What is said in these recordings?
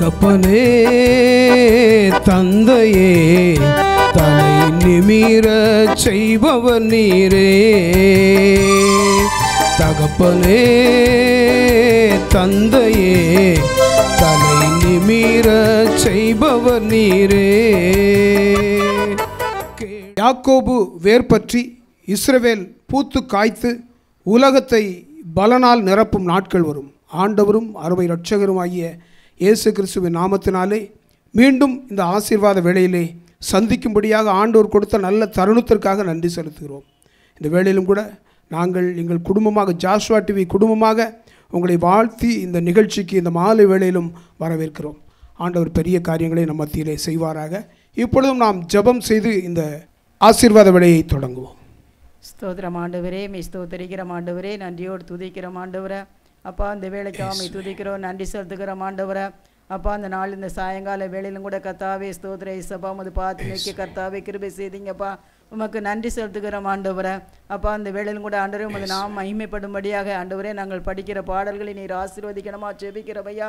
தகப்பனே தந்தையே தலை நிமிர செய்பவர் நீரே தகப்பனே தந்தையே தலை நிமிர செய்பவர் நீரே யாக்கோபு வேர் பற்றி இஸ்ரவேல் பூத்து காய்த்து உலகத்தை பலனால் நிரப்பும் நாட்கள் வரும் ஆண்டவரும் அறுவை இரட்சகருமாகிய இயேசு கிறிஸ்துவின் நாமத்தினாலே மீண்டும் இந்த ஆசீர்வாத வேளையிலே சந்திக்கும்படியாக ஆண்டோர் கொடுத்த நல்ல தருணத்திற்காக நன்றி செலுத்துகிறோம் இந்த வேளையிலும் கூட நாங்கள் எங்கள் குடும்பமாக ஜாஸ்வா டிவி குடும்பமாக உங்களை வாழ்த்தி இந்த நிகழ்ச்சிக்கு இந்த மாலை வேளையிலும் வரவேற்கிறோம் ஆண்டவர் பெரிய காரியங்களை நம்ம மத்தியிலே செய்வாராக இப்பொழுதும் நாம் ஜபம் செய்து இந்த ஆசீர்வாத வேலையை தொடங்குவோம் ஸ்தோத்திரம் ஆண்டவரே மெய் ஸ்தோத்தரிக்கிற ஆண்டவரே நன்றியோடு துதிக்கிற ஆண்டவரை அப்பா இந்த அவமை துதிக்கிறோம் நன்றி செலுத்துக்கிறோம் ஆண்டவரை அப்பா அந்த நாள் இந்த சாயங்கால வேலையிலும் கூட கத்தாவே ஸ்தோத்ர ஐசப்பா அது பார்த்து நிற்க கத்தாவே கிருபை செய்தீங்கப்பா உமக்கு நன்றி செலுத்துகிறோம் ஆண்டவரை அப்பா அந்த வேளையிலும் கூட ஆண்டவரே உமது நாம் மகிமைப்படும்படியாக ஆண்டவரே நாங்கள் படிக்கிற பாடல்களை நீர் ஆசீர்வதிக்கணுமா ஜெபிக்கிறவையா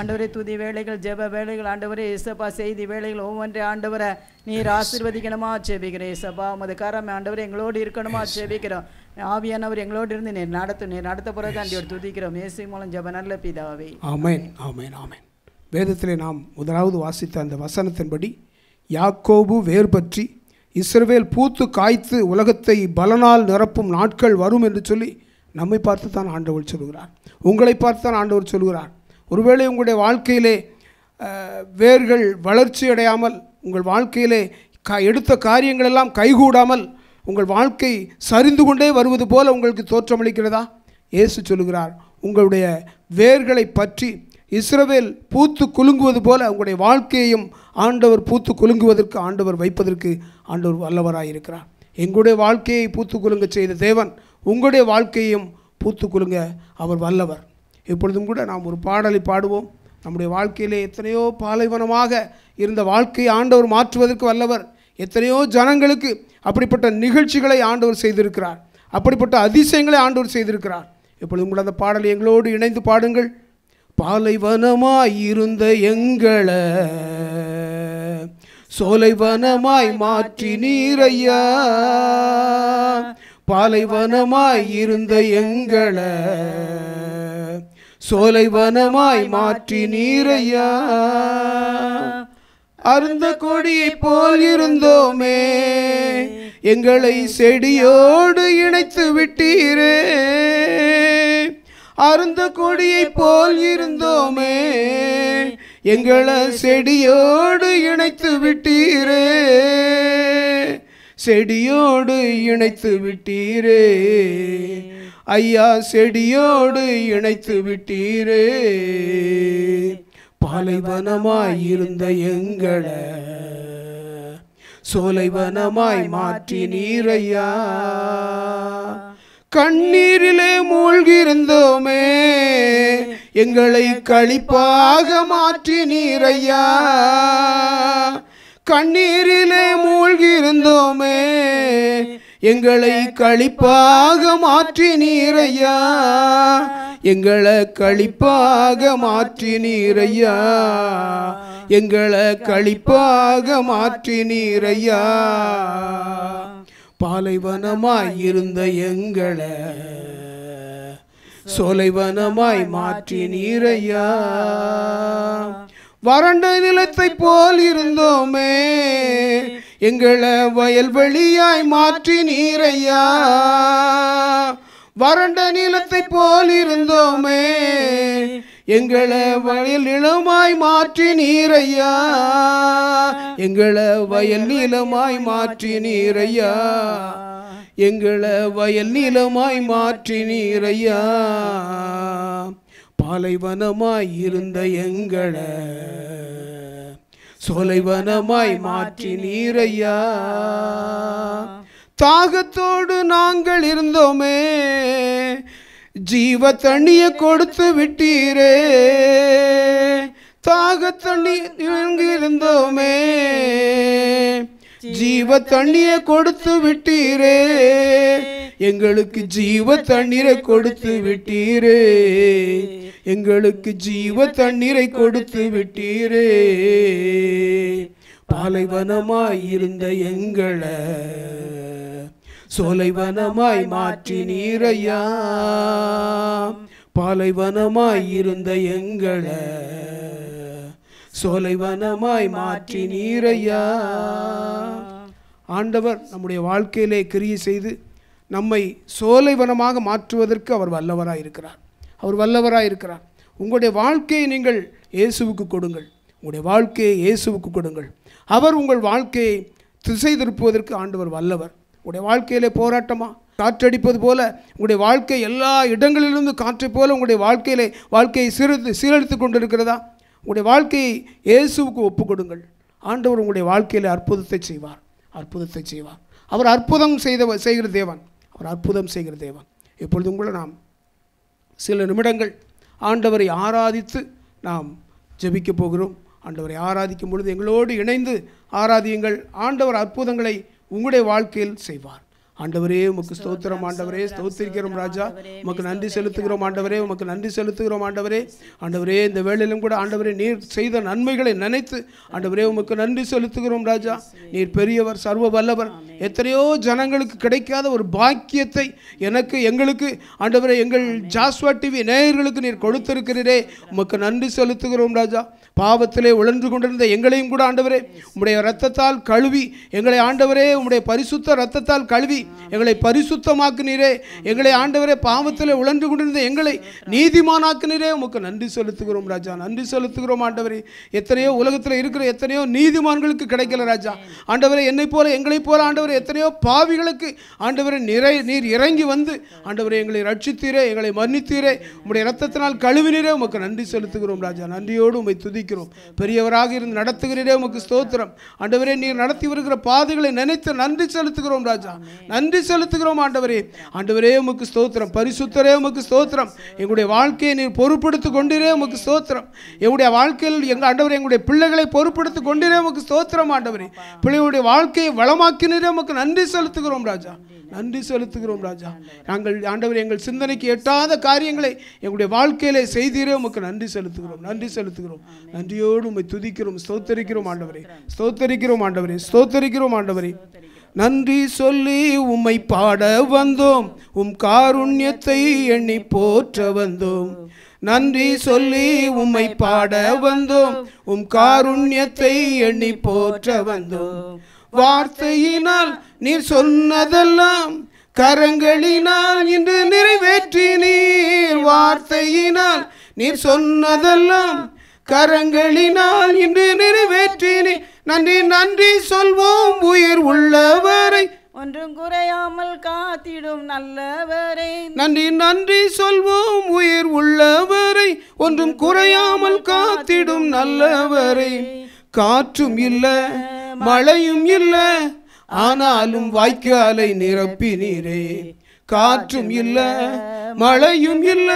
ஆண்டவரே துதி வேலைகள் ஜெப வேலைகள் ஆண்டவரே இசப்பா செய்தி வேலைகள் ஒவ்வொன்றே ஆண்டவரை நீர் ஆசீர்வதிக்கணுமா ஜெபிக்கிறேன் இசப்பா உமது காரம் ஆண்டவரே எங்களோடு இருக்கணுமா ஜெபிக்கிறோம் ஆவியானவர் எங்களோடு இருந்து நீர் நடத்தும் நீர் நடத்த பிறகு ஆண்டியோடு துதிக்கிறோம் இயேசு மூலம் ஜெப நல்ல பிதாவே ஆமேன் ஆமேன் ஆமேன் வேதத்திலே நாம் முதலாவது வாசித்த அந்த வசனத்தின்படி யாக்கோபு வேர் பற்றி இஸ்ரவேல் பூத்து காய்த்து உலகத்தை பலனால் நிரப்பும் நாட்கள் வரும் என்று சொல்லி நம்மை பார்த்து தான் ஆண்டவர் சொல்கிறார் உங்களை பார்த்து தான் ஆண்டவர் சொல்கிறார் ஒருவேளை உங்களுடைய வாழ்க்கையிலே வேர்கள் வளர்ச்சி அடையாமல் உங்கள் வாழ்க்கையிலே க எடுத்த காரியங்களெல்லாம் கைகூடாமல் உங்கள் வாழ்க்கை சரிந்து கொண்டே வருவது போல் உங்களுக்கு தோற்றமளிக்கிறதா இயேசு சொல்கிறார் உங்களுடைய வேர்களை பற்றி இஸ்ரவேல் பூத்து குலுங்குவது போல உங்களுடைய வாழ்க்கையையும் ஆண்டவர் பூத்து குலுங்குவதற்கு ஆண்டவர் வைப்பதற்கு ஆண்டவர் வல்லவராயிருக்கிறார் எங்களுடைய வாழ்க்கையை பூத்து குலுங்க செய்த தேவன் உங்களுடைய வாழ்க்கையையும் பூத்து குலுங்க அவர் வல்லவர் எப்பொழுதும் கூட நாம் ஒரு பாடலை பாடுவோம் நம்முடைய வாழ்க்கையிலே எத்தனையோ பாலைவனமாக இருந்த வாழ்க்கையை ஆண்டவர் மாற்றுவதற்கு வல்லவர் எத்தனையோ ஜனங்களுக்கு அப்படிப்பட்ட நிகழ்ச்சிகளை ஆண்டவர் செய்திருக்கிறார் அப்படிப்பட்ட அதிசயங்களை ஆண்டவர் செய்திருக்கிறார் எப்பொழுதும் கூட அந்த பாடலை எங்களோடு இணைந்து பாடுங்கள் பாலைவனமாயிருந்த எங்களை சோலைவனமாய் மாற்றி நீரையா பாலைவனமாய் இருந்த எங்களை சோலைவனமாய் மாற்றி நீரையா அருந்த கொடியை போல் இருந்தோமே எங்களை செடியோடு இணைத்து விட்டீரே அருந்த கொடியை போல் இருந்தோமே எங்களை செடியோடு இணைத்து விட்டீரே செடியோடு இணைத்து விட்டீரே ஐயா செடியோடு இணைத்து விட்டீரே பாலைவனமாயிருந்த எங்களை சோலைவனமாய் மாற்றி நீரையா கண்ணீரிலே மூழ்கியிருந்தோமே எங்களை கழிப்பாக மாற்றி நீரையா கண்ணீரிலே மூழ்கியிருந்தோமே எங்களை கழிப்பாக மாற்றி நீரையா எங்களை கழிப்பாக மாற்றி நீரையா எங்களை கழிப்பாக மாற்றி நீரையா பாலைவனமாய் இருந்த எங்களை சோலைவனமாய் மாற்றி நீரையா வறண்ட நிலத்தை போல் இருந்தோமே எங்களை வயல்வெளியாய் மாற்றி நீரையா வறண்ட நிலத்தை போல் இருந்தோமே எங்களை வயல் நிலமாய் மாற்றி நீரையா எங்களை வயல் நிலமாய் மாற்றி நீரையா எங்களை வயல் நிலமாய் மாற்றி நீரையா பாலைவனமாய் இருந்த எங்களை சோலைவனமாய் மாற்றி நீரையா தாகத்தோடு நாங்கள் இருந்தோமே ஜீவ தண்ணிய கொடுத்து விட்டீரே தாக தண்ணி இருந்தோமே ஜீவ தண்ணிய கொடுத்து விட்டீரே எங்களுக்கு ஜீவ தண்ணீரை கொடுத்து விட்டீரே எங்களுக்கு ஜீவ தண்ணீரை கொடுத்து விட்டீரே பாலைவனமாயிருந்த எங்களை சோலைவனமாய் மாற்றி நீரையா பாலைவனமாய் இருந்த எங்களை சோலைவனமாய் மாற்றி நீரையா ஆண்டவர் நம்முடைய வாழ்க்கையிலே கிரியை செய்து நம்மை சோலைவனமாக மாற்றுவதற்கு அவர் வல்லவராக இருக்கிறார் அவர் வல்லவராக இருக்கிறார் உங்களுடைய வாழ்க்கையை நீங்கள் இயேசுவுக்கு கொடுங்கள் உங்களுடைய வாழ்க்கையை இயேசுவுக்கு கொடுங்கள் அவர் உங்கள் வாழ்க்கையை திசை திருப்புவதற்கு ஆண்டவர் வல்லவர் உடைய வாழ்க்கையிலே போராட்டமா காற்றடிப்பது போல உங்களுடைய வாழ்க்கை எல்லா இடங்களிலிருந்து காற்றை போல உங்களுடைய வாழ்க்கையிலே வாழ்க்கையை சீரழித்து சீரழித்து கொண்டிருக்கிறதா உங்களுடைய வாழ்க்கையை இயேசுவுக்கு ஒப்புக் கொடுங்கள் ஆண்டவர் உங்களுடைய வாழ்க்கையில் அற்புதத்தை செய்வார் அற்புதத்தை செய்வார் அவர் அற்புதம் செய்த செய்கிற தேவன் அவர் அற்புதம் செய்கிற தேவன் இப்பொழுது உங்களை நாம் சில நிமிடங்கள் ஆண்டவரை ஆராதித்து நாம் ஜெபிக்கப் போகிறோம் ஆண்டவரை ஆராதிக்கும் பொழுது எங்களோடு இணைந்து ஆராதியுங்கள் ஆண்டவர் அற்புதங்களை உங்களுடைய வாழ்க்கையில் செய்வார் ஆண்டவரே உமக்கு ஸ்தோத்திரம் ஆண்டவரே ஸ்தோத்திரிக்கிறோம் ராஜா உமக்கு நன்றி செலுத்துகிறோம் ஆண்டவரே உமக்கு நன்றி செலுத்துகிறோம் ஆண்டவரே ஆண்டவரே இந்த வேளையிலும் கூட ஆண்டவரே நீர் செய்த நன்மைகளை நினைத்து ஆண்டவரே உமக்கு நன்றி செலுத்துகிறோம் ராஜா நீர் பெரியவர் சர்வ வல்லவர் எத்தனையோ ஜனங்களுக்கு கிடைக்காத ஒரு பாக்கியத்தை எனக்கு எங்களுக்கு ஆண்டவரே எங்கள் ஜாஸ்வா டிவி நேயர்களுக்கு நீர் கொடுத்திருக்கிறீரே உமக்கு நன்றி செலுத்துகிறோம் ராஜா பாவத்திலே உழன்று கொண்டிருந்த எங்களையும் கூட ஆண்டவரே உம்முடைய ரத்தத்தால் கழுவி எங்களை ஆண்டவரே உம்முடைய பரிசுத்த ரத்தத்தால் கழுவி எங்களை பரிசுத்தமாக்குனீரே எங்களை ஆண்டவரே பாவத்தில் உழன்று கொண்டிருந்த எங்களை நீதிமானாக்குனீரே உமக்கு நன்றி செலுத்துகிறோம் ராஜா நன்றி செலுத்துகிறோம் ஆண்டவரே எத்தனையோ உலகத்தில் இருக்கிற எத்தனையோ நீதிமான்களுக்கு கிடைக்கல ராஜா ஆண்டவரை என்னை போல எங்களைப் போல ஆண்டவர் எத்தனையோ பாவிகளுக்கு ஆண்டவரை நிறை நீர் இறங்கி வந்து ஆண்டவரை எங்களை ரட்சித்தீரே எங்களை மன்னித்தீரே உங்களுடைய ரத்தத்தினால் கழுவினீரே உமக்கு நன்றி செலுத்துகிறோம் ராஜா நன்றியோடு உமை துதிக்கிறோம் பெரியவராக இருந்து நடத்துகிறீரே உமக்கு ஸ்தோத்திரம் ஆண்டவரே நீர் நடத்தி வருகிற பாதைகளை நினைத்து நன்றி செலுத்துகிறோம் ராஜா நன்றி செலுத்துகிறோம் ஆண்டவரே ஆண்டவரே உமக்கு ஸ்தோத்திரம் பரிசுத்தரே உமக்கு ஸ்தோத்திரம் எங்களுடைய வாழ்க்கையை நீர் பொறுப்படுத்திக் கொண்டிரே உமக்கு ஸ்தோத்திரம் எங்களுடைய வாழ்க்கையில் எங்கள் ஆண்டவர் எங்களுடைய பிள்ளைகளை பொறுப்படுத்திக் கொண்டிரே உமக்கு ஸ்தோத்திரம் ஆண்டவரே பிள்ளைகளுடைய வாழ்க்கையை வளமாக்கினரே உமக்கு நன்றி செலுத்துகிறோம் ராஜா நன்றி செலுத்துகிறோம் ராஜா நாங்கள் ஆண்டவர் எங்கள் சிந்தனைக்கு எட்டாத காரியங்களை எங்களுடைய வாழ்க்கையில செய்தீரே உமக்கு நன்றி செலுத்துகிறோம் நன்றி செலுத்துகிறோம் நன்றியோடு உண்மை துதிக்கிறோம் ஸ்தோத்தரிக்கிறோம் ஆண்டவரே ஸ்தோத்தரிக்கிறோம் ஆண்டவரே ஸ்தோத்தரிக்கிறோம் ஆண்டவரே நன்றி சொல்லி உம்மை பாட வந்தோம் உம் காருண்யத்தை எண்ணி போற்ற வந்தோம் நன்றி சொல்லி உம்மை பாட வந்தோம் உம் காருண்யத்தை எண்ணி போற்ற வந்தோம் வார்த்தையினால் நீர் சொன்னதெல்லாம் கரங்களினால் இன்று நிறைவேற்றி நீர் வார்த்தையினால் நீர் சொன்னதெல்லாம் கரங்களினால் இன்று நிறைவேற்றி நன்றி நன்றி சொல்வோம் உயிர் உள்ளவரை ஒன்றும் குறையாமல் காத்திடும் நல்லவரை நன்றி நன்றி சொல்வோம் உயிர் உள்ளவரை ஒன்றும் குறையாமல் காத்திடும் நல்லவரை காற்றும் இல்ல மழையும் இல்ல ஆனாலும் வாய்க்காலை நிரப்பினீரே காற்றும் இல்ல மழையும் இல்ல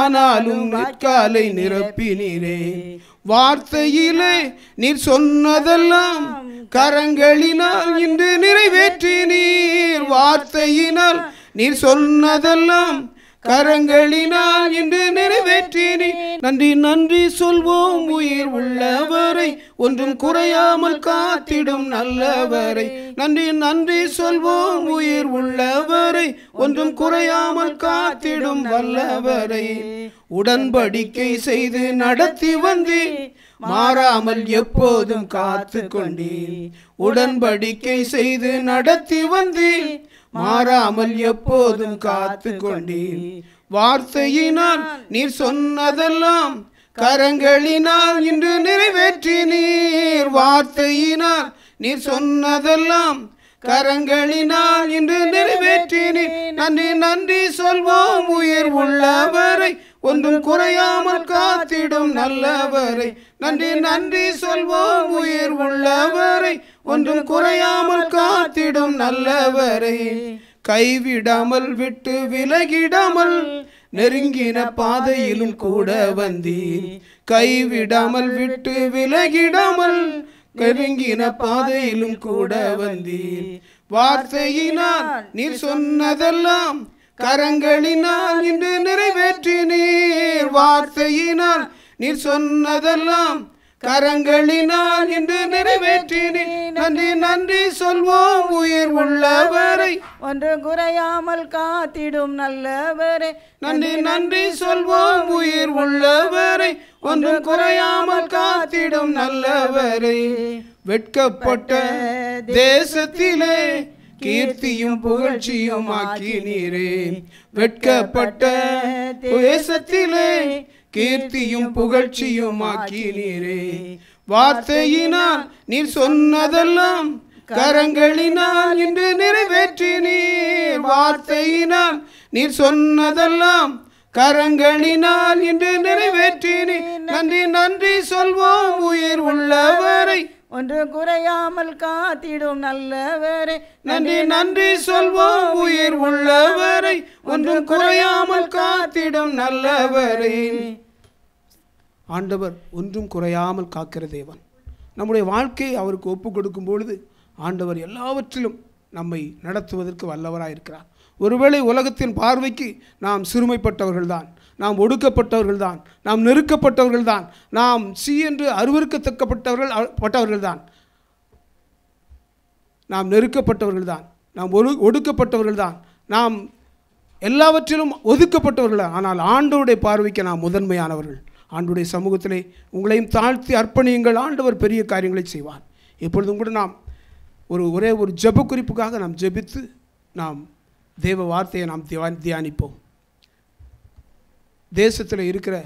ஆனாலும் வாய்க்காலை நிரப்பினீரே வார்த்தையிலே நீர் சொன்னதெல்லாம் கரங்களினால் இன்று நிறைவேற்றினீர் நீர் வார்த்தையினால் நீர் சொன்னதெல்லாம் கரங்களினால் இன்று நிறைவேற்றினே நன்றி நன்றி சொல்வோம் உயிர் உள்ளவரை ஒன்றும் குறையாமல் காத்திடும் நல்லவரை நன்றி நன்றி சொல்வோம் உயிர் உள்ளவரை ஒன்றும் குறையாமல் காத்திடும் வல்லவரை உடன்படிக்கை செய்து நடத்தி வந்தேன் மாறாமல் எப்போதும் காத்து கொண்டேன் உடன்படிக்கை செய்து நடத்தி வந்தேன் மாறாமல் எப்போதும் காத்து கொண்டீர் வார்த்தையினால் நீர் சொன்னதெல்லாம் கரங்களினால் இன்று நிறைவேற்றி நீர் வார்த்தையினால் நீர் சொன்னதெல்லாம் கரங்களினால் இன்று நிறைவேற்றினீர் நன்றி நன்றி சொல்வோம் உயிர் உள்ளவரை ஒன்றும் குறையாமல் காத்திடும் நல்லவரை நன்றி நன்றி சொல்வோம் உயிர் உள்ளவரை ஒன்றும் குறையாமல் காத்திடும் நல்லவரை கைவிடாமல் விட்டு விலகிடாமல் நெருங்கின பாதையிலும் கூட வந்தீர் கைவிடாமல் விட்டு விலகிடாமல் நெருங்கின பாதையிலும் கூட வந்தீர் வார்த்தையினால் நீர் சொன்னதெல்லாம் கரங்களினால் இன்று நிறைவேற்றினீர் வார்த்தையினால் நீர் சொன்னதெல்லாம் கரங்களினால் இன்று நிறைவேற்றினீர் நன்றி நன்றி சொல்வோம் உயிர் உள்ளவரை ஒன்று குறையாமல் காத்திடும் நல்லவரே நன்றி நன்றி சொல்வோம் உயிர் உள்ளவரை ஒன்று குறையாமல் காத்திடும் நல்லவரை வெட்கப்பட்ட தேசத்திலே கீர்த்தியும் புகழ்ச்சியும் ஆக்கினீரே வெட்கப்பட்ட தேசத்திலே கீர்த்தியும் புகழ்ச்சியும் ஆக்கினீரே வார்த்தையினால் நீர் சொன்னதெல்லாம் கரங்களினால் இன்று நிறைவேற்றினீர் வார்த்தையினால் நீர் சொன்னதெல்லாம் கரங்களினால் இன்று நிறைவேற்றினீர் நன்றி நன்றி சொல்வோம் உயிர் உள்ளவரை ஒன்று குறையாமல் காத்திடும் நல்லவரை நன்றி நன்றி சொல்வோம் உயிர் உள்ளவரை ஒன்று குறையாமல் காத்திடும் நல்லவரை ஆண்டவர் ஒன்றும் குறையாமல் காக்கிற தேவன் நம்முடைய வாழ்க்கையை அவருக்கு ஒப்புக் கொடுக்கும் பொழுது ஆண்டவர் எல்லாவற்றிலும் நம்மை நடத்துவதற்கு வல்லவராக இருக்கிறார் ஒருவேளை உலகத்தின் பார்வைக்கு நாம் சிறுமைப்பட்டவர்கள்தான் நாம் ஒடுக்கப்பட்டவர்கள் தான் நாம் நெருக்கப்பட்டவர்கள் தான் நாம் சி என்று அருவறுக்கத்தக்கப்பட்டவர்கள் பட்டவர்கள்தான் நாம் நெருக்கப்பட்டவர்கள் தான் நாம் ஒழு ஒடுக்கப்பட்டவர்கள் தான் நாம் எல்லாவற்றிலும் ஒதுக்கப்பட்டவர்கள் ஆனால் ஆண்டோடைய பார்வைக்கு நாம் முதன்மையானவர்கள் ஆண்டுடைய சமூகத்திலே உங்களையும் தாழ்த்தி அர்ப்பணியுங்கள் ஆண்டவர் பெரிய காரியங்களை செய்வார் எப்பொழுதும் கூட நாம் ஒரு ஒரே ஒரு ஜப குறிப்புக்காக நாம் ஜெபித்து நாம் தேவ வார்த்தையை நாம் தியானிப்போம் தேசத்தில் இருக்கிற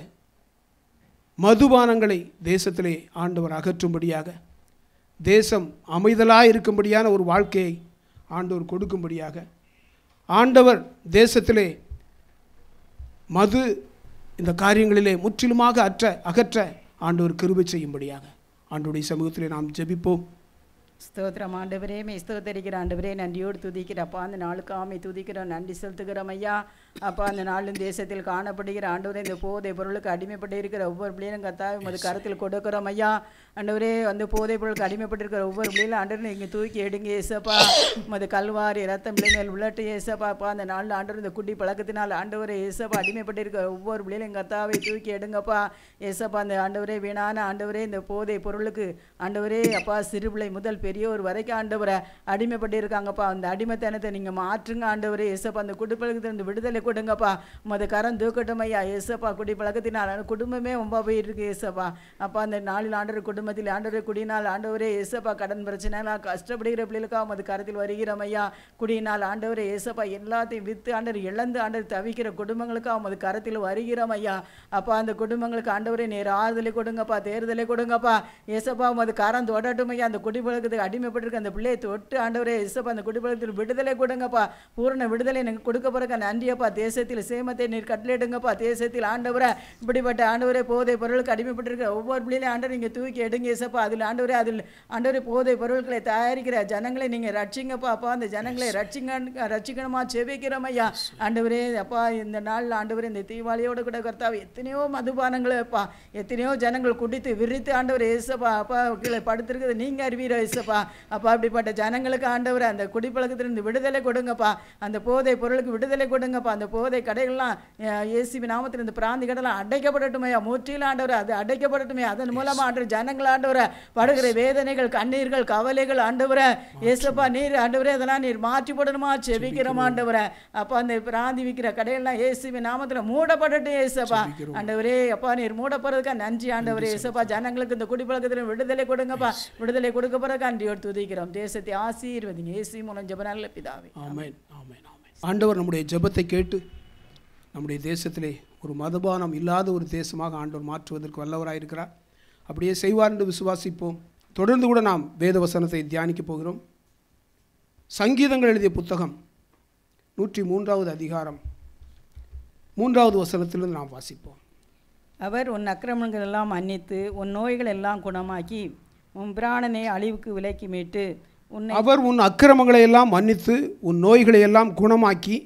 மதுபானங்களை தேசத்திலே ஆண்டவர் அகற்றும்படியாக தேசம் அமைதலாக இருக்கும்படியான ஒரு வாழ்க்கையை ஆண்டவர் கொடுக்கும்படியாக ஆண்டவர் தேசத்திலே மது இந்த காரியங்களிலே முற்றிலுமாக அற்ற அகற்ற ஆண்டவர் கிருபை செய்யும்படியாக ஆண்டோடைய சமூகத்திலே நாம் ஜெபிப்போம் ஸ்தோத்திரம் ஆண்டவரே மே ஸ்தோத்தரிக்கிற ஆண்டவரே நன்றியோடு அப்பா அந்த ஆமை துதிக்கிறோம் நன்றி செலுத்துகிறோம் ஐயா அப்பா அந்த நாளும் தேசத்தில் காணப்படுகிற ஆண்டவரே இந்த போதை பொருளுக்கு அடிமைப்பட்டு இருக்கிற ஒவ்வொரு பிள்ளையும் கத்தா உமது கருத்தில் கொடுக்கிறோம் ஐயா ஆண்டவரே அந்த போதை பொருளுக்கு அடிமைப்பட்டு இருக்கிற ஒவ்வொரு பிள்ளைகளும் ஆண்டவர் நீங்கள் தூக்கி எடுங்க ஏசப்பா உமது கல்வாரி ரத்தம் பிள்ளைகள் உள்ளட்டு ஏசப்பா அப்பா அந்த நாளில் ஆண்டவர் இந்த குட்டி பழக்கத்தினால் ஆண்டவரே ஏசப்பா அடிமைப்பட்டு இருக்கிற ஒவ்வொரு பிள்ளைகளும் கத்தாவை தூக்கி எடுங்கப்பா ஏசப்பா அந்த ஆண்டவரே வீணான ஆண்டவரே இந்த போதை பொருளுக்கு ஆண்டவரே அப்பா சிறுபிள்ளை முதல் பெரிய ஒரு வரைக்கும் ஆண்டவரை அடிமைப்பட்டு இருக்காங்கப்பா அந்த அடிமைத்தனத்தை நீங்கள் மாற்றுங்க ஆண்டவரே ஏசப்பா அந்த குடிப்பழக்கத்திலிருந்து விடுதலை கொடுங்கப்பா மது கரம் தூக்கட்டும் ஐயா ஏசப்பா குடிப்பழக்கத்தினால் குடும்பமே ரொம்ப போயிருக்கு ஏசப்பா அப்பா அந்த நாளில் ஆண்டவர் குடும்பத்தில் ஆண்டவரை குடினால் ஆண்டவரே ஏசப்பா கடன் பிரச்சனைலாம் கஷ்டப்படுகிற பிள்ளைகளுக்காக மது கரத்தில் வருகிறோம் ஐயா குடினால் ஆண்டவரே ஏசப்பா எல்லாத்தையும் விற்று ஆண்டர் இழந்து ஆண்டர் தவிக்கிற குடும்பங்களுக்கு அவமது கரத்தில் வருகிறோம் ஐயா அப்பா அந்த குடும்பங்களுக்கு ஆண்டவரே நேர ஆறுதலை கொடுங்கப்பா தேர்தலை கொடுங்கப்பா ஏசப்பா உமது கரம் தொடட்டும் ஐயா அந்த குடிப்பழக்கத்தை அடிமைப்பட்டிருக்க அந்த பிள்ளையை தொட்டு ஆண்டவரே இசப்பா அந்த குடிப்பழத்தில் விடுதலை கொடுங்கப்பா பூரண விடுதலை எனக்கு கொடுக்க போறக்க நன்றியப்பா தேசத்தில் சேமத்தை நீர் கட்டளிடுங்கப்பா தேசத்தில் ஆண்டவரை இப்படிப்பட்ட ஆண்டவரே போதை பொருளுக்கு அடிமைப்பட்டிருக்கிற ஒவ்வொரு பிள்ளையிலையும் ஆண்டவர் நீங்கள் தூக்கி எடுங்க இசப்பா அதில் ஆண்டவரே அதில் ஆண்டவரே போதை பொருட்களை தயாரிக்கிற ஜனங்களை நீங்கள் ரட்சிங்கப்பா அப்பா அந்த ஜனங்களை ரட்சிங்க ரட்சிக்கணுமா செவிக்கிறோம் ஐயா ஆண்டவரே அப்பா இந்த நாளில் ஆண்டவர் இந்த தீபாவளியோட கூட கர்த்தாவை எத்தனையோ மதுபானங்களை எத்தனையோ ஜனங்கள் குடித்து விரித்து ஆண்டவர் இசப்பா அப்பா கீழே படுத்திருக்கிறது நீங்கள் அறிவீரோ இசப்பா கொடுங்கப்பா அப்பா அப்படிப்பட்ட ஜனங்களுக்கு ஆண்டவர் அந்த குடிப்பழக்கத்திலிருந்து விடுதலை கொடுங்கப்பா அந்த போதை பொருளுக்கு விடுதலை கொடுங்கப்பா அந்த போதை கடைகள்லாம் ஏசிபி நாமத்திலிருந்து பிராந்தி கடலாம் அடைக்கப்படட்டுமையா முற்றிலும் ஆண்டவர் அது அடைக்கப்படட்டுமே அதன் மூலமாக ஆண்டவர் ஜனங்கள் ஆண்டவர படுகிற வேதனைகள் கண்ணீர்கள் கவலைகள் ஆண்டவர ஏசப்பா நீர் ஆண்டவரே இதெல்லாம் நீர் மாற்றி போடணுமா செவிக்கிறோம் ஆண்டவர அப்போ அந்த பிராந்தி விற்கிற கடைகள்லாம் ஏசிபி நாமத்தில் மூடப்படட்டும் ஏசப்பா ஆண்டவரே அப்பா நீர் மூடப்படுறதுக்கா நன்றி ஆண்டவரே இயேசப்பா ஜனங்களுக்கு இந்த குடிப்பழக்கத்திலும் விடுதலை கொடுங்கப்பா விடுதலை கொடுக்க பிறகு நன்றியோடு துதிக்கிறோம் தேசத்தை ஆசீர்வதி இயேசு மூலம் ஜெப நல்ல பிதாவே ஆமேன் ஆமேன் ஆமேன் ஆண்டவர் நம்முடைய ஜெபத்தை கேட்டு நம்முடைய தேசத்திலே ஒரு மதுபானம் இல்லாத ஒரு தேசமாக ஆண்டவர் மாற்றுவதற்கு வல்லவராயிருக்கிறார் இருக்கிறார் அப்படியே செய்வார் என்று விசுவாசிப்போம் தொடர்ந்து கூட நாம் வேத வசனத்தை தியானிக்க போகிறோம் சங்கீதங்கள் எழுதிய புத்தகம் நூற்றி மூன்றாவது அதிகாரம் மூன்றாவது வசனத்திலிருந்து நாம் வாசிப்போம் அவர் உன் அக்கிரமங்கள் எல்லாம் மன்னித்து உன் நோய்கள் எல்லாம் குணமாக்கி உன் பிராணனை அழிவுக்கு விலக்கி மீட்டு உன் அவர் உன் அக்கிரமங்களை எல்லாம் மன்னித்து உன் நோய்களை எல்லாம் குணமாக்கி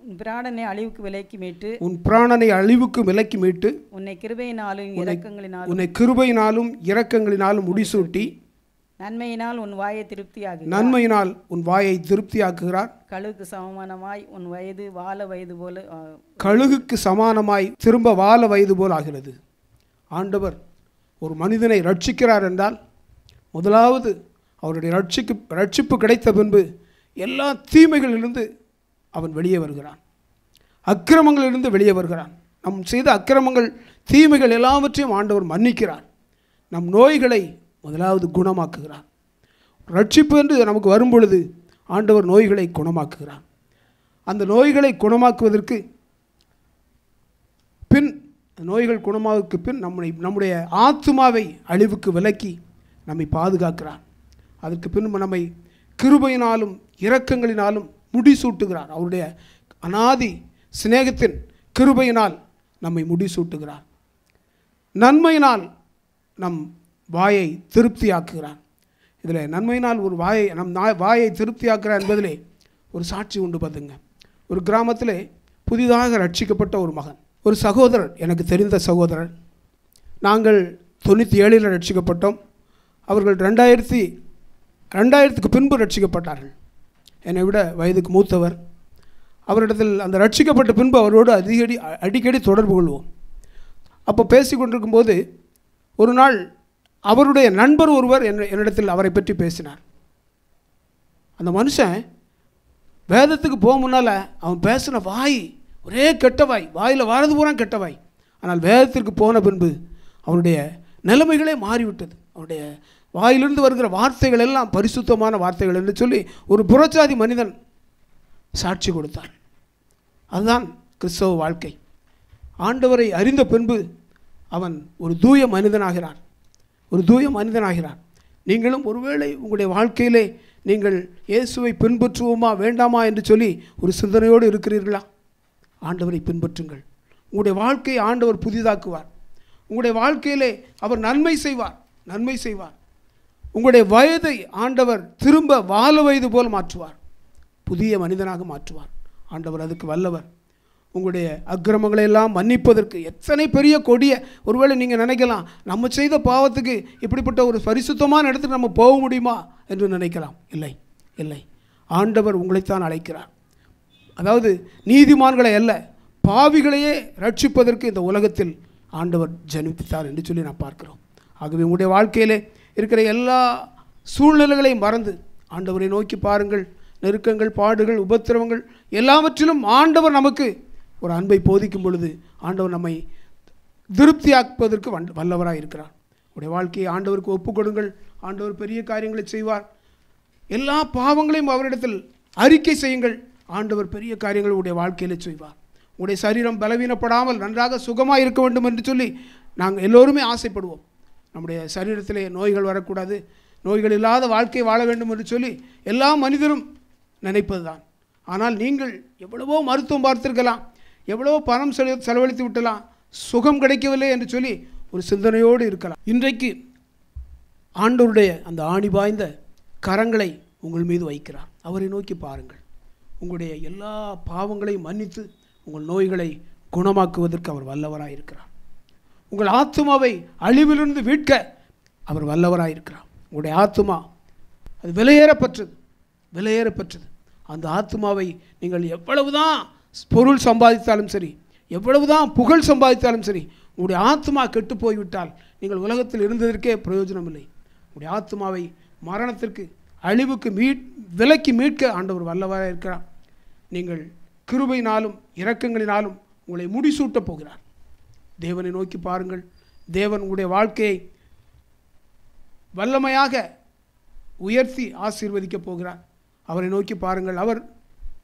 உன் பிராணனை அழிவுக்கு விலக்கி மீட்டு உன் பிராணனை அழிவுக்கு விலக்கி மீட்டு உன்னை கிருபையினாலும் இரக்கங்களினாலும் உன்னை கிருபையினாலும் இரக்கங்களினாலும் முடிசூட்டி நன்மையினால் உன் வாயை திருப்தியாகி நன்மையினால் உன் வாயை திருப்தியாக்குகிறார் கழுகுக்கு சமானமாய் உன் வயது வாழ வயது போல கழுகுக்கு சமானமாய் திரும்ப வாழ வயது போல் ஆகிறது ஆண்டவர் ஒரு மனிதனை ரட்சிக்கிறார் என்றால் முதலாவது அவருடைய ரட்சிக்கு ரட்சிப்பு கிடைத்த பின்பு எல்லா தீமைகளிலிருந்து அவன் வெளியே வருகிறான் அக்கிரமங்களிலிருந்து வெளியே வருகிறான் நம் செய்த அக்கிரமங்கள் தீமைகள் எல்லாவற்றையும் ஆண்டவர் மன்னிக்கிறார் நம் நோய்களை முதலாவது குணமாக்குகிறார் ரட்சிப்பு என்று நமக்கு வரும்பொழுது ஆண்டவர் நோய்களை குணமாக்குகிறார் அந்த நோய்களை குணமாக்குவதற்கு பின் நோய்கள் குணமாவுக்கு பின் நம்முடைய நம்முடைய ஆத்மாவை அழிவுக்கு விலக்கி நம்மை பாதுகாக்கிறார் அதற்கு பின்பு நம்மை கிருபையினாலும் இரக்கங்களினாலும் முடிசூட்டுகிறார் அவருடைய அனாதி சிநேகத்தின் கிருபையினால் நம்மை முடிசூட்டுகிறார் நன்மையினால் நம் வாயை திருப்தியாக்குகிறார் இதில் நன்மையினால் ஒரு வாயை நம் வாயை திருப்தியாக்குகிறார் என்பதிலே ஒரு சாட்சி உண்டு பார்த்துங்க ஒரு கிராமத்தில் புதிதாக ரட்சிக்கப்பட்ட ஒரு மகன் ஒரு சகோதரன் எனக்கு தெரிந்த சகோதரன் நாங்கள் தொண்ணூற்றி ஏழில் ரட்சிக்கப்பட்டோம் அவர்கள் ரெண்டாயிரத்தி ரெண்டாயிரத்துக்கு பின்பு ரட்சிக்கப்பட்டார்கள் என்னை விட வயதுக்கு மூத்தவர் அவரிடத்தில் அந்த ரட்சிக்கப்பட்ட பின்பு அவரோடு அதிகடி அடிக்கடி தொடர்பு கொள்வோம் அப்போ பேசி கொண்டிருக்கும்போது ஒரு நாள் அவருடைய நண்பர் ஒருவர் என் என்னிடத்தில் அவரை பற்றி பேசினார் அந்த மனுஷன் வேதத்துக்கு போக முன்னால் அவன் பேசின வாய் ஒரே கெட்டவாய் வாயில் வாரது பூரா கெட்டவாய் ஆனால் வேதத்திற்கு போன பின்பு அவருடைய நிலைமைகளே மாறிவிட்டது அவருடைய வாயிலிருந்து வருகிற வார்த்தைகள் எல்லாம் பரிசுத்தமான வார்த்தைகள் என்று சொல்லி ஒரு புறச்சாதி மனிதன் சாட்சி கொடுத்தான் அதுதான் கிறிஸ்தவ வாழ்க்கை ஆண்டவரை அறிந்த பின்பு அவன் ஒரு தூய மனிதனாகிறான் ஒரு தூய மனிதனாகிறான் நீங்களும் ஒருவேளை உங்களுடைய வாழ்க்கையிலே நீங்கள் இயேசுவை பின்பற்றுவோமா வேண்டாமா என்று சொல்லி ஒரு சிந்தனையோடு இருக்கிறீர்களா ஆண்டவரை பின்பற்றுங்கள் உங்களுடைய வாழ்க்கையை ஆண்டவர் புதிதாக்குவார் உங்களுடைய வாழ்க்கையிலே அவர் நன்மை செய்வார் நன்மை செய்வார் உங்களுடைய வயதை ஆண்டவர் திரும்ப வாழ வயது போல் மாற்றுவார் புதிய மனிதனாக மாற்றுவார் ஆண்டவர் அதுக்கு வல்லவர் உங்களுடைய அக்கிரமங்களை எல்லாம் மன்னிப்பதற்கு எத்தனை பெரிய கொடிய ஒருவேளை நீங்கள் நினைக்கலாம் நம்ம செய்த பாவத்துக்கு இப்படிப்பட்ட ஒரு பரிசுத்தமான இடத்துக்கு நம்ம போக முடியுமா என்று நினைக்கலாம் இல்லை இல்லை ஆண்டவர் உங்களைத்தான் அழைக்கிறார் அதாவது நீதிமான்களை அல்ல பாவிகளையே ரட்சிப்பதற்கு இந்த உலகத்தில் ஆண்டவர் ஜனித்தார் என்று சொல்லி நான் பார்க்கிறோம் ஆகவே உங்களுடைய வாழ்க்கையிலே இருக்கிற எல்லா சூழ்நிலைகளையும் மறந்து ஆண்டவரை நோக்கி பாருங்கள் நெருக்கங்கள் பாடுகள் உபத்திரவங்கள் எல்லாவற்றிலும் ஆண்டவர் நமக்கு ஒரு அன்பை போதிக்கும் பொழுது ஆண்டவர் நம்மை திருப்தியாக்குவதற்கு வன் வல்லவராக இருக்கிறார் உடைய வாழ்க்கையை ஆண்டவருக்கு ஒப்புக்கொடுங்கள் ஆண்டவர் பெரிய காரியங்களை செய்வார் எல்லா பாவங்களையும் அவரிடத்தில் அறிக்கை செய்யுங்கள் ஆண்டவர் பெரிய காரியங்கள் உடைய வாழ்க்கையில் செய்வார் உடைய சரீரம் பலவீனப்படாமல் நன்றாக சுகமாக இருக்க வேண்டும் என்று சொல்லி நாங்கள் எல்லோருமே ஆசைப்படுவோம் நம்முடைய சரீரத்திலே நோய்கள் வரக்கூடாது நோய்கள் இல்லாத வாழ்க்கை வாழ வேண்டும் என்று சொல்லி எல்லா மனிதரும் நினைப்பது தான் ஆனால் நீங்கள் எவ்வளவோ மருத்துவம் பார்த்திருக்கலாம் எவ்வளவோ பணம் செலவு செலவழித்து விட்டலாம் சுகம் கிடைக்கவில்லை என்று சொல்லி ஒரு சிந்தனையோடு இருக்கலாம் இன்றைக்கு ஆண்டோருடைய அந்த ஆணி பாய்ந்த கரங்களை உங்கள் மீது வைக்கிறார் அவரை நோக்கி பாருங்கள் உங்களுடைய எல்லா பாவங்களையும் மன்னித்து உங்கள் நோய்களை குணமாக்குவதற்கு அவர் வல்லவராக இருக்கிறார் உங்கள் ஆத்மாவை அழிவிலிருந்து வீட்க அவர் வல்லவராக இருக்கிறார் உங்களுடைய ஆத்மா அது விலையேறப்பற்றது விலையேறப்பற்றது அந்த ஆத்மாவை நீங்கள் எவ்வளவு தான் பொருள் சம்பாதித்தாலும் சரி எவ்வளவு தான் புகழ் சம்பாதித்தாலும் சரி உங்களுடைய ஆத்மா கெட்டு போய்விட்டால் நீங்கள் உலகத்தில் இருந்ததற்கே பிரயோஜனம் இல்லை உங்களுடைய ஆத்மாவை மரணத்திற்கு அழிவுக்கு மீட் விலைக்கு மீட்க ஆண்டவர் வல்லவராக இருக்கிறார் நீங்கள் கிருபையினாலும் இரக்கங்களினாலும் உங்களை முடிசூட்டப் போகிறார் தேவனை நோக்கி பாருங்கள் தேவன் உங்களுடைய வாழ்க்கையை வல்லமையாக உயர்த்தி ஆசீர்வதிக்கப் போகிறார் அவரை நோக்கி பாருங்கள் அவர்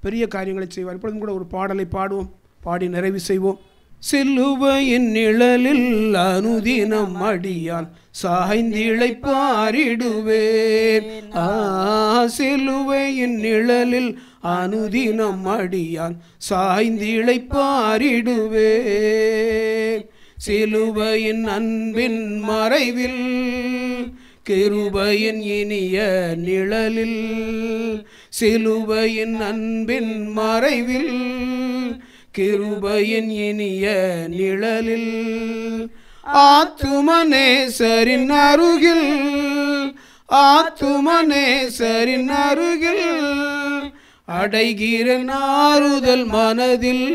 பெரிய காரியங்களை செய்வார் இப்பொழுதும் கூட ஒரு பாடலை பாடுவோம் பாடி நிறைவு செய்வோம் செல்லுவையின் நிழலில் அனுதினம் அடியான் பாரிடுவேன் ஆ செல்லுவையின் நிழலில் அனுதினம் அடியான் சாய்ந்திழைப்பாரிடுவே சிலுவையின் அன்பின் மறைவில் கிருபையின் இனிய நிழலில் சிலுவையின் அன்பின் மறைவில் கிருபையின் இனிய நிழலில் ஆத்துமனேசரின் அருகில் ஆத்துமனேசரின் அருகில் அடைகிற நாறுதல் மனதில்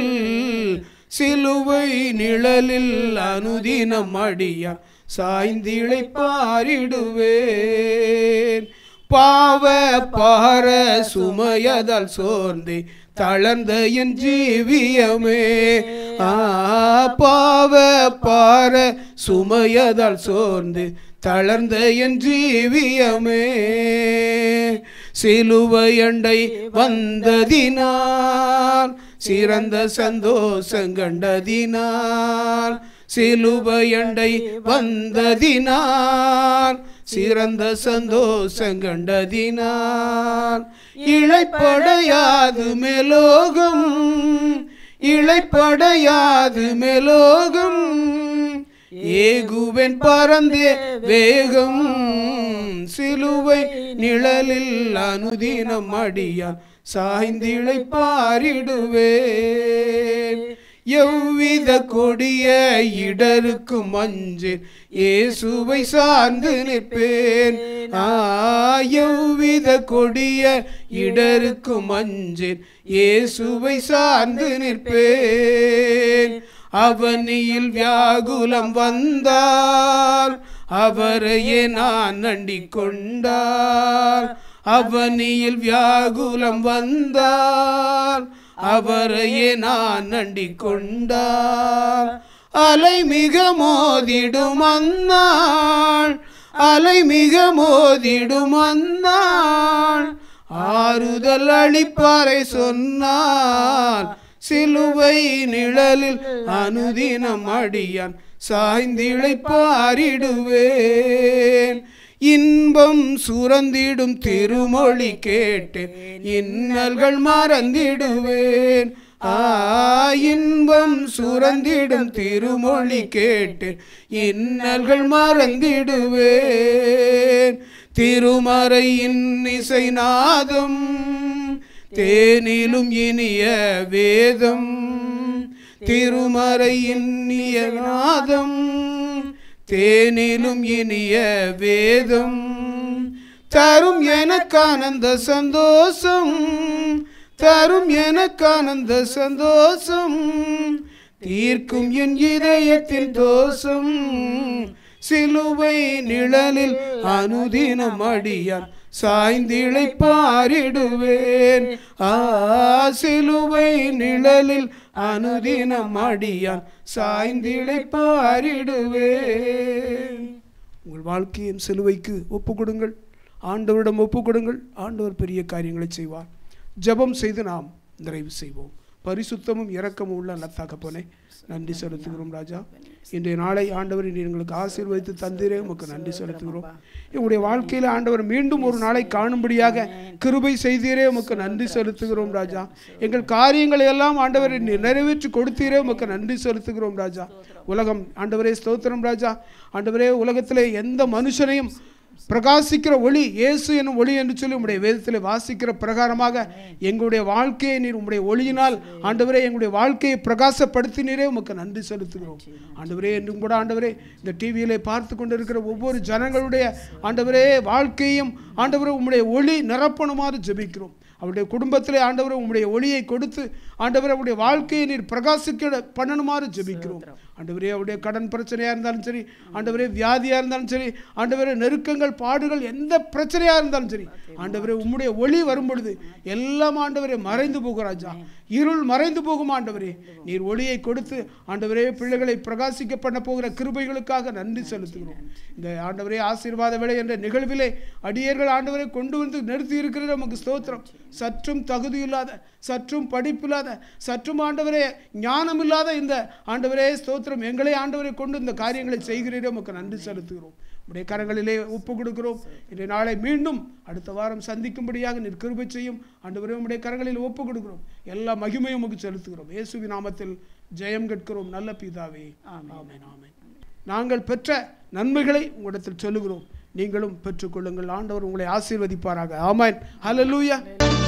சிலுவை நிழலில் அனுதினம் அடியா சாய்ந்திழை பாரிடுவேன் பாவ பார சுமையதால் சோர்ந்து தளர்ந்த என் ஜீவியமே ஆ பாவ பார சுமையதால் சோர்ந்து தளர்ந்த என் ஜீவியமே சிலுவையண்டை வந்ததினால் சிறந்த சந்தோஷம் கண்டதினால் சிலுவையண்டை வந்ததினால் சிறந்த சந்தோஷம் கண்டதினால் இழைப்படையாது மேலோகம் இழைப்படையாது மேலோகம் ஏகுவன் பரந்தே வேகம் சிலுவை நிழலில் அனுதினம் அடியான் சாய்ந்திழை பாரிடுவே எவ்வித கொடிய இடருக்கு மஞ்சள் ஏசுவை சார்ந்து நிற்பேன் ஆயவ்வித கொடிய இடருக்கு மஞ்சள் ஏசுவை சார்ந்து நிற்பேன் அவனியில் வியாகுலம் வந்தார் அவரையே நான் நண்டி கொண்டார் அவனியில் வியாகுலம் வந்தார் அவரையே நான் நண்டி கொண்டார் அலை மிக மோதிடும் அந்நாள் அலை மிக மோதிடும் அந்நாள் ஆறுதல் அளிப்பாரை சொன்னார் சிலுவை நிழலில் அனுதினம் அடியான் சாய்ந்திழைப்பாரிடுவேன் இன்பம் சுரந்திடும் திருமொழி கேட்டேன் இன்னல்கள் மறந்திடுவேன் இன்பம் சுரந்திடும் திருமொழி கேட்டேன் இன்னல்கள் மறந்திடுவேன் திருமறையின் இசைநாதம் தேனிலும் இனிய வேதம் திருமறை இனிய நாதம் தேனிலும் இனிய வேதம் தரும் எனக்கு ஆனந்த சந்தோஷம் தரும் எனக்கு ஆனந்த சந்தோஷம் தீர்க்கும் என் இதயத்தில் தோஷம் சிலுவை நிழலில் அனுதினம் அடியான் சாய்ந்திழை பாரிடுவேன் ஆ சிலுவை நிழலில் அனுதினம் அடியான் சாய்ந்திழை பாரிடுவேன் உங்கள் வாழ்க்கையின் சிலுவைக்கு ஒப்பு கொடுங்கள் ஆண்டவரிடம் ஒப்பு கொடுங்கள் ஆண்டவர் பெரிய காரியங்களை செய்வார் ஜபம் செய்து நாம் நிறைவு செய்வோம் பரிசுத்தமும் இரக்கமும் உள்ள நல்ல தகப்பனே நன்றி செலுத்துகிறோம் ராஜா இன்றைய நாளை ஆண்டவர் இன்று எங்களுக்கு ஆசீர்வதித்து தந்தீரே உமக்கு நன்றி செலுத்துகிறோம் எங்களுடைய வாழ்க்கையில் ஆண்டவர் மீண்டும் ஒரு நாளை காணும்படியாக கிருபை செய்தீரே உமக்கு நன்றி செலுத்துகிறோம் ராஜா எங்கள் காரியங்களை எல்லாம் ஆண்டவர் நிறைவேற்றி கொடுத்தீரே உமக்கு நன்றி செலுத்துகிறோம் ராஜா உலகம் ஆண்டவரே ஸ்தோத்திரம் ராஜா ஆண்டவரே உலகத்திலே எந்த மனுஷனையும் பிரகாசிக்கிற ஒளி இயேசு என்னும் ஒளி என்று சொல்லி உங்களுடைய வேதத்தில் வாசிக்கிற பிரகாரமாக எங்களுடைய வாழ்க்கையை நீர் உங்களுடைய ஒளியினால் ஆண்டவரே எங்களுடைய வாழ்க்கையை பிரகாசப்படுத்தினீரே உமக்கு நன்றி செலுத்துகிறோம் ஆண்டவரே என்றும் கூட ஆண்டவரே இந்த டிவியில் பார்த்து கொண்டிருக்கிற ஒவ்வொரு ஜனங்களுடைய ஆண்டவரே வாழ்க்கையும் ஆண்டவரே உம்முடைய ஒளி நிரப்பணுமாறு ஜபிக்கிறோம் அவருடைய குடும்பத்திலே ஆண்டவர் உங்களுடைய ஒளியை கொடுத்து ஆண்டவர் அவருடைய வாழ்க்கையை நீர் பிரகாசிக்க பண்ணணுமாறு ஜெபிக்கிறோம் ஆண்டவரே அவருடைய கடன் பிரச்சனையாக இருந்தாலும் சரி ஆண்டவரே வியாதியாக இருந்தாலும் சரி ஆண்டவரே நெருக்கங்கள் பாடுகள் எந்த பிரச்சனையாக இருந்தாலும் சரி ஆண்டவரே உம்முடைய ஒளி வரும் பொழுது எல்லாம் ஆண்டவரே மறைந்து போகிறாஜா இருள் மறைந்து போகும் ஆண்டவரே நீர் ஒளியை கொடுத்து ஆண்டவரே பிள்ளைகளை பிரகாசிக்க பண்ண போகிற கிருபைகளுக்காக நன்றி செலுத்துகிறோம் இந்த ஆண்டவரே ஆசீர்வாத விலை என்ற நிகழ்விலே அடியர்கள் ஆண்டவரை கொண்டு வந்து நிறுத்தி இருக்கிறது நமக்கு ஸ்தோத்திரம் சற்றும் தகுதியில்லாத சற்றும் படிப்பில்லாத சற்றும் ஆண்டவரே ஞானம் இல்லாத இந்த ஆண்டவரே ஸ்தோத்திரம் எங்களே ஆண்டவரை கொண்டு இந்த காரியங்களை செய்கிறீரே உமக்கு நன்றி செலுத்துகிறோம் உடைய கரங்களிலே ஒப்பு கொடுக்கிறோம் இன்றைய நாளை மீண்டும் அடுத்த வாரம் சந்திக்கும்படியாக நிற்கிருபை செய்யும் ஆண்டவரே உடைய கரங்களில் ஒப்பு கொடுக்கிறோம் எல்லா மகிமையும் உமக்கு செலுத்துகிறோம் இயேசுவி நாமத்தில் ஜெயம் கேட்கிறோம் நல்ல பிதாவே ஆமேன் ஆமேன் நாங்கள் பெற்ற நன்மைகளை உங்களிடத்தில் சொல்லுகிறோம் நீங்களும் பெற்றுக்கொள்ளுங்கள் ஆண்டவர் உங்களை ஆசீர்வதிப்பாராக ஆமான் ஹலலூயா